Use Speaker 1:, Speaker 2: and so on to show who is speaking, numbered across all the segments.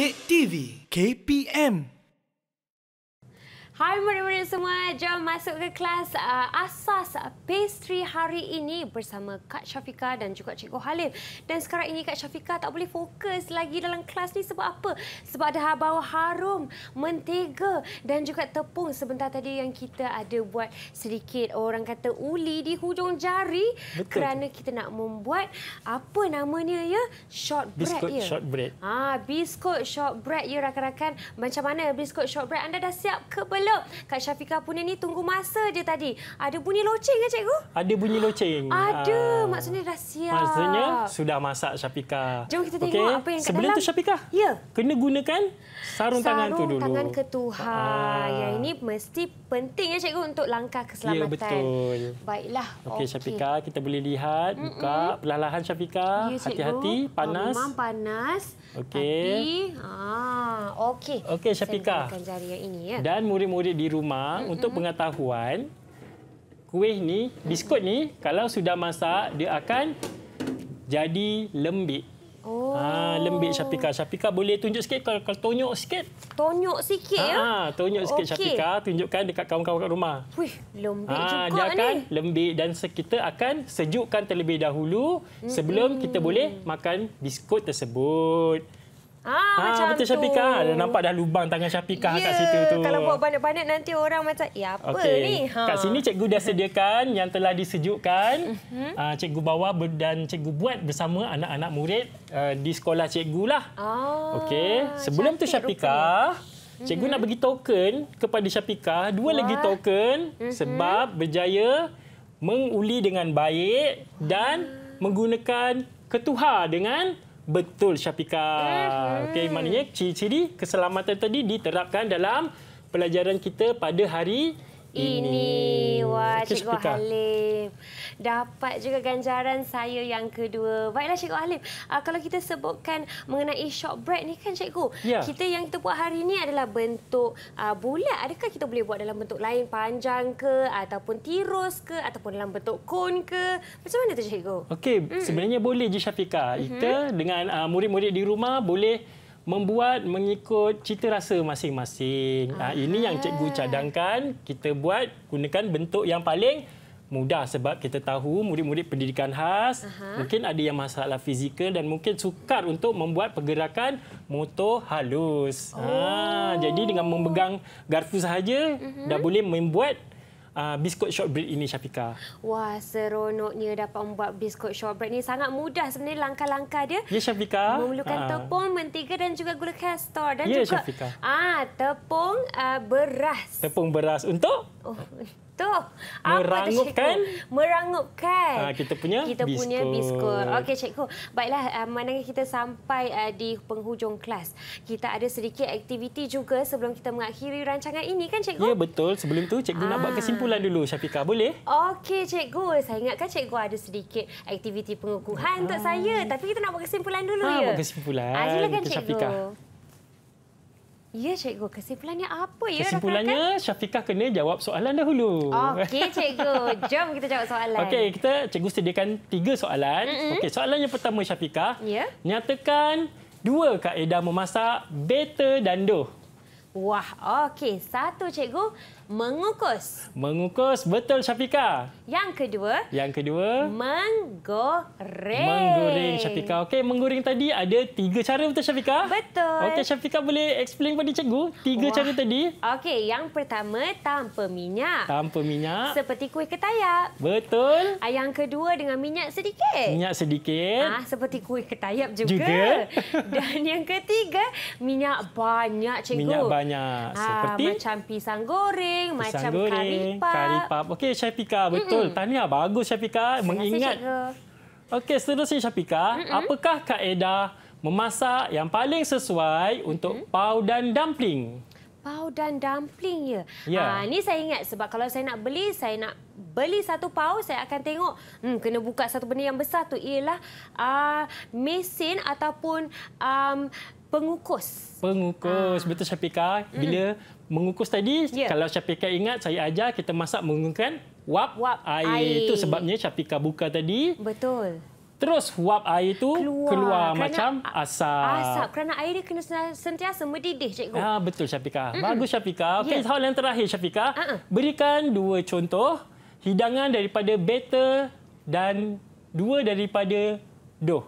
Speaker 1: Cantik TV KPM
Speaker 2: Hai murid-murid semua, jom masuk ke kelas uh, asas pastry hari ini bersama Kak Syafika dan juga Cikgu Halim. Dan sekarang ini Kak Syafika tak boleh fokus lagi dalam kelas ni sebab apa? Sebab ada bau harum, mentega dan juga tepung sebentar tadi yang kita ada buat sedikit orang kata uli di hujung jari Betul. kerana kita nak membuat apa namanya ya? Shortbread ya. Shortbread. Ah, biskut shortbread ya rakan-rakan. Macam mana biskut shortbread anda dah siap ke belum? pula Kak Syafiqah Punan ni tunggu masa je tadi. Ada bunyi loceng ke cikgu?
Speaker 1: Ada bunyi loceng. Ada. Aa. Ah. Maksudnya
Speaker 2: dah siap. Maksudnya sudah
Speaker 1: masak Syafiqah. Jom kita tengok okay. apa yang kat dalam. Sebelum tu Syafiqah. Ya. Kena gunakan sarung, sarung tangan tu dulu. Sarung tangan ke Tuhan. Ah. Yang ini
Speaker 2: mesti penting ya cikgu untuk langkah keselamatan. Ya betul. Baiklah. Okey okay. Syafiqah
Speaker 1: kita boleh lihat. Buka perlahan-lahan Syafiqah. Ya, Hati-hati. Panas. Memang
Speaker 2: panas.
Speaker 1: Okey.
Speaker 2: Ah, okey. Okey Syafiqah. Ya. Dan
Speaker 1: murid-murid murid di rumah mm-hmm. untuk pengetahuan kuih ni, biskut ni kalau sudah masak dia akan jadi lembik. Ah, oh. Ha, lembik Syafika. Syafika boleh tunjuk sikit kalau, kalau tonyok sikit. Tonyok sikit ya. Ah, ah tonyok sikit okay. Syafika tunjukkan dekat kawan-kawan kat rumah.
Speaker 2: Wih, lembik ha, juga ni. Dia akan ni.
Speaker 1: lembik dan kita akan sejukkan terlebih dahulu mm-hmm. sebelum kita boleh makan biskut tersebut.
Speaker 2: Ah, ha, macam betul Syafika. Dah
Speaker 1: nampak dah lubang tangan Syafika yeah, kat ya, situ tu. Kalau buat
Speaker 2: banyak-banyak nanti orang macam, ya apa okay. ni? Ha. Kat sini
Speaker 1: cikgu dah sediakan yang telah disejukkan. Uh, cikgu bawa dan cikgu buat bersama anak-anak murid ah, di sekolah cikgu lah. Ah, okay. Sebelum tu Syafika, rupanya. Mhm. cikgu nak bagi token kepada Syafika. Dua Wah. lagi token mhm. sebab berjaya menguli dengan baik dan menggunakan ketuhar dengan Betul Syafika. Okey, maknanya ciri-ciri keselamatan tadi diterapkan dalam pelajaran kita pada hari ini wah okay, Cikgu Syukur.
Speaker 2: Halim dapat juga ganjaran saya yang kedua. Baiklah Cikgu Halim, uh, kalau kita sebutkan mengenai bread ni kan Cikgu, ya. kita yang kita buat hari ini adalah bentuk uh, bulat. Adakah kita boleh buat dalam bentuk lain, panjang ke ataupun tirus ke ataupun dalam bentuk cone ke? Macam mana tu Cikgu?
Speaker 1: Okey, mm. sebenarnya boleh je Syafika. Kita mm -hmm. dengan ah, murid-murid uh, di rumah boleh membuat mengikut cita rasa masing-masing. Ah, ah. Ini yang cikgu cadangkan kita buat gunakan bentuk yang paling mudah sebab kita tahu murid-murid pendidikan khas uh-huh. mungkin ada yang masalah fizikal dan mungkin sukar untuk membuat pergerakan motor halus. Ah, oh. Ha, jadi dengan memegang garpu sahaja uh-huh. dah boleh membuat uh, ah, biskut shortbread ini Syafika.
Speaker 2: Wah, seronoknya dapat membuat biskut shortbread ni Sangat mudah sebenarnya langkah-langkah dia. Ya,
Speaker 1: Syafika. Memerlukan uh. tepung,
Speaker 2: mentega dan juga gula kastor. Dan ya, juga, Syafika. Ah, tepung uh, beras.
Speaker 1: Tepung beras untuk?
Speaker 2: Oh. tu?
Speaker 1: Merangupkan.
Speaker 2: Merangupkan. Uh, kita punya kita biskut. punya biskut. Okey cikgu. Baiklah uh, ah, manakala kita sampai uh, di penghujung kelas. Kita ada sedikit aktiviti juga sebelum kita mengakhiri rancangan ini kan cikgu?
Speaker 1: Ya betul. Sebelum tu cikgu ah. nak buat kesimpulan dulu Syafiqah. Boleh?
Speaker 2: Okey cikgu. Saya ingatkan cikgu ada sedikit aktiviti pengukuhan ah. untuk saya. Tapi kita nak buat kesimpulan dulu ah, ya. Buat
Speaker 1: kesimpulan. Ah, silakan cikgu. Syafiqah.
Speaker 2: Ya, cikgu. Kesimpulannya apa ya?
Speaker 1: Kesimpulannya, rakan? Syafiqah kena jawab soalan dahulu. Okey,
Speaker 2: cikgu. Jom kita jawab soalan. Okey,
Speaker 1: kita cikgu sediakan tiga soalan. Mm -hmm. Okey, soalan yang pertama Syafiqah. Yeah. Nyatakan dua kaedah memasak better dan doh.
Speaker 2: Wah, okey. Satu cikgu mengukus.
Speaker 1: Mengukus, betul Syafika.
Speaker 2: Yang kedua?
Speaker 1: Yang kedua?
Speaker 2: Menggoreng. Menggoreng Syafika.
Speaker 1: Okey, menggoreng tadi ada tiga cara betul Syafika? Betul. Okey, Syafika boleh explain pada cikgu tiga Wah. cara tadi.
Speaker 2: Okey, yang pertama tanpa minyak.
Speaker 1: Tanpa minyak.
Speaker 2: Seperti kuih ketayap.
Speaker 1: Betul.
Speaker 2: Ah, yang kedua dengan minyak sedikit. Minyak
Speaker 1: sedikit. Ah,
Speaker 2: seperti kuih ketayap juga. juga. Dan yang ketiga, minyak banyak cikgu. Minyak banyak
Speaker 1: banyak ha, seperti
Speaker 2: macam pisang goreng, pisang macam goreng, kari pap. Kari
Speaker 1: pap. Okey, Syafika betul. Mm-mm. Tahniah bagus Syafika mengingat. Okey, seterusnya Syafika, Mm-mm. apakah kaedah memasak yang paling sesuai Mm-mm. untuk pau dan dumpling?
Speaker 2: Pau dan dumpling ya. Yeah. Ya. Ha ni saya ingat sebab kalau saya nak beli saya nak beli satu pau saya akan tengok hmm kena buka satu benda yang besar tu ialah uh, mesin ataupun um, pengukus.
Speaker 1: Pengukus, ha. betul Syafika. Bila mengukus tadi, yeah. kalau Syafika ingat saya ajar kita masak menggunakan wap, wap air. air. Itu sebabnya Syafika buka tadi. Betul. Terus wap air itu keluar, keluar macam asap. Asap
Speaker 2: kerana air dia kena sentiasa mendidih, cikgu. Ah,
Speaker 1: betul Syafika. Mm. Bagus Syafika. Okey, yeah. soalan terakhir Syafika. Uh-uh. Berikan dua contoh hidangan daripada batter dan dua daripada doh.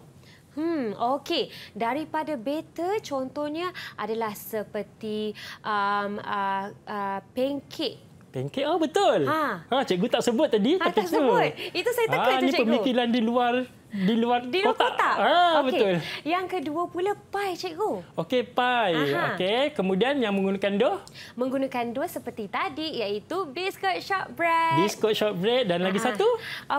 Speaker 2: Hmm, okey. Daripada beta contohnya adalah seperti um, uh, uh, pancake.
Speaker 1: Pancake, oh betul. Ha. ha cikgu tak sebut tadi. Ha, tak sebut. Itu saya ah, teka ha, cikgu. Ini pemikiran di luar di luar, di kotak. kotak. Ha, ah, okay. betul.
Speaker 2: Yang kedua pula pai, cikgu.
Speaker 1: Okey, pai. Okey, kemudian yang menggunakan dough?
Speaker 2: Menggunakan dough seperti tadi iaitu biskut shortbread.
Speaker 1: Biskut shortbread dan Aha. lagi satu?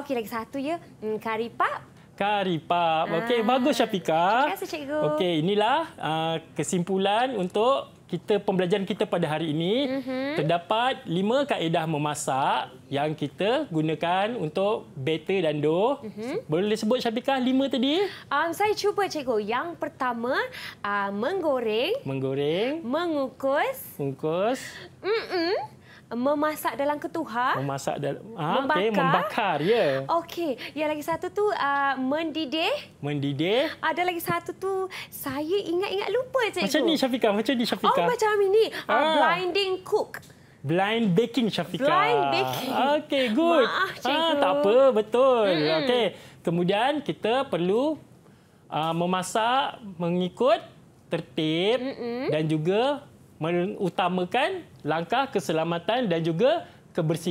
Speaker 2: Okey, lagi satu ya. Kari hmm, pap.
Speaker 1: Karipap. Ah. Okey, bagus Syafika. Terima kasih cikgu. Okey, inilah uh, kesimpulan untuk kita pembelajaran kita pada hari ini. Uh mhm. -huh. Terdapat lima kaedah memasak yang kita gunakan untuk batter dan dough. Uh mhm. -huh. Boleh sebut Syafika lima tadi?
Speaker 2: Um, saya cuba cikgu. Yang pertama, uh, menggoreng.
Speaker 1: Menggoreng.
Speaker 2: Mengukus.
Speaker 1: Mengukus.
Speaker 2: Mm -mm memasak dalam ketuhar
Speaker 1: memasak dalam ah, membakar, okay, membakar ya yeah.
Speaker 2: okey yang lagi satu tu uh, mendidih
Speaker 1: mendidih
Speaker 2: ada lagi satu tu saya ingat-ingat lupa cikgu macam ni
Speaker 1: Syafika macam ni Syafika oh macam
Speaker 2: ini uh, ah, blinding cook
Speaker 1: Blind baking, Syafika. Blind baking. Okey, good. Ah, Ha, tak apa, betul. Mm. Okey, kemudian kita perlu uh, memasak mengikut tertib Mm-mm. Hmm. dan juga mengutamakan langkah keselamatan dan juga kebersihan.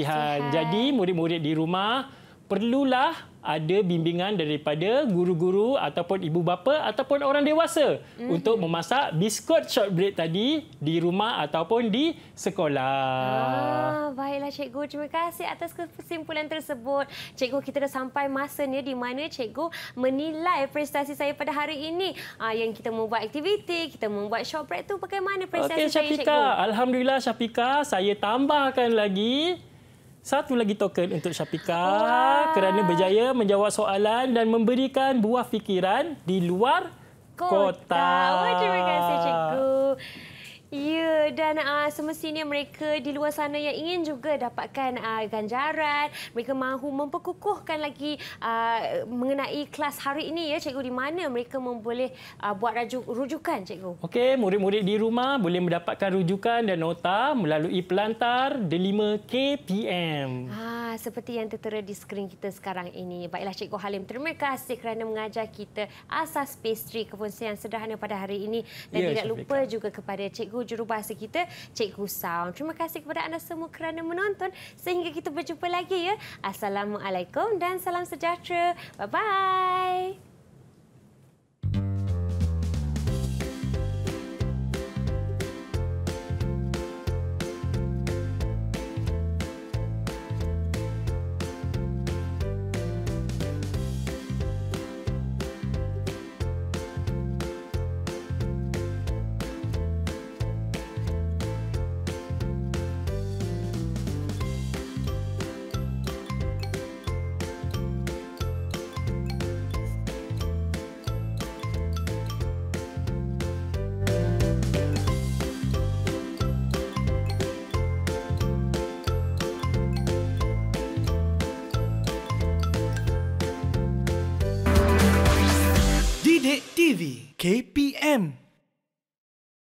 Speaker 1: Sihan. Jadi murid-murid di rumah perlulah ada bimbingan daripada guru-guru ataupun ibu bapa ataupun orang dewasa mm-hmm. untuk memasak biskut shortbread tadi di rumah ataupun di sekolah. Ah,
Speaker 2: baiklah cikgu, terima kasih atas kesimpulan tersebut. Cikgu kita dah sampai masanya di mana cikgu menilai prestasi saya pada hari ini. Ah yang kita membuat aktiviti, kita membuat shortbread tu bagaimana prestasi okay, saya cikgu?
Speaker 1: alhamdulillah Syafika, saya tambahkan lagi satu lagi token untuk Syafika wow. kerana berjaya menjawab soalan dan memberikan buah fikiran di luar kota. kota. Terima kasih cikgu.
Speaker 2: Ya, dan uh, semestinya mereka di luar sana yang ingin juga dapatkan uh, ganjaran, mereka mahu memperkukuhkan lagi uh, mengenai kelas hari ini ya, cikgu di mana mereka memboleh uh, buat rujukan, cikgu.
Speaker 1: Okey, murid-murid di rumah boleh mendapatkan rujukan dan nota melalui pelantar Delima KPM.
Speaker 2: Ah. Ah, seperti yang tertera di skrin kita sekarang ini. Baiklah Cikgu Halim, terima kasih kerana mengajar kita asas pastry yang sederhana pada hari ini. Dan ya, tidak lupa Syafika. juga kepada Cikgu Jurubahasa kita, Cikgu Sound. Terima kasih kepada anda semua kerana menonton sehingga kita berjumpa lagi ya. Assalamualaikum dan salam sejahtera. Bye-bye. KP